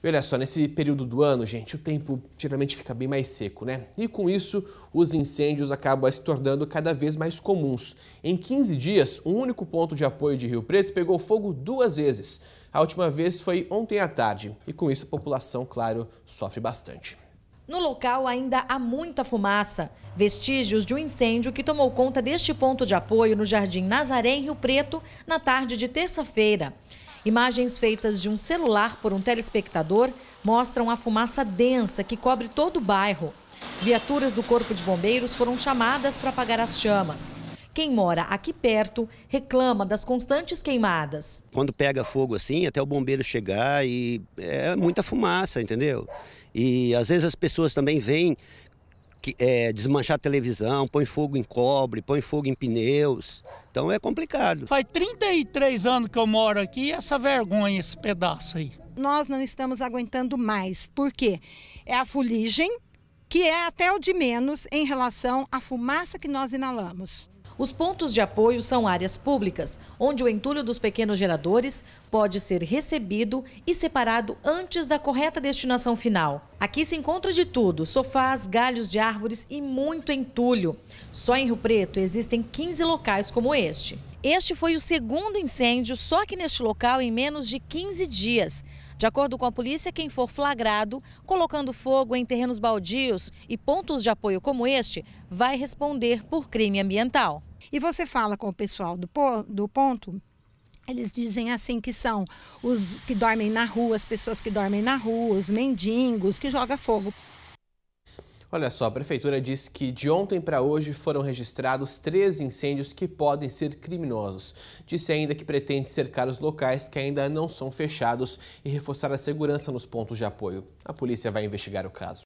E olha só, nesse período do ano, gente, o tempo geralmente fica bem mais seco, né? E com isso, os incêndios acabam se tornando cada vez mais comuns. Em 15 dias, um único ponto de apoio de Rio Preto pegou fogo duas vezes. A última vez foi ontem à tarde. E com isso, a população, claro, sofre bastante. No local ainda há muita fumaça, vestígios de um incêndio que tomou conta deste ponto de apoio no Jardim Nazaré, em Rio Preto, na tarde de terça-feira. Imagens feitas de um celular por um telespectador mostram a fumaça densa que cobre todo o bairro. Viaturas do Corpo de Bombeiros foram chamadas para apagar as chamas. Quem mora aqui perto reclama das constantes queimadas. Quando pega fogo assim, até o bombeiro chegar e é muita fumaça, entendeu? E às vezes as pessoas também vêm que, é, desmanchar televisão, põe fogo em cobre, põe fogo em pneus. Então é complicado. Faz 33 anos que eu moro aqui e essa vergonha, esse pedaço aí. Nós não estamos aguentando mais. Por quê? É a fuligem, que é até o de menos em relação à fumaça que nós inalamos. Os pontos de apoio são áreas públicas, onde o entulho dos pequenos geradores pode ser recebido e separado antes da correta destinação final. Aqui se encontra de tudo: sofás, galhos de árvores e muito entulho. Só em Rio Preto existem 15 locais como este. Este foi o segundo incêndio só que neste local em menos de 15 dias. De acordo com a polícia, quem for flagrado colocando fogo em terrenos baldios e pontos de apoio como este vai responder por crime ambiental. E você fala com o pessoal do, do ponto, eles dizem assim que são os que dormem na rua, as pessoas que dormem na rua, os mendigos, que joga fogo. Olha só, a prefeitura diz que de ontem para hoje foram registrados três incêndios que podem ser criminosos. Disse ainda que pretende cercar os locais que ainda não são fechados e reforçar a segurança nos pontos de apoio. A polícia vai investigar o caso.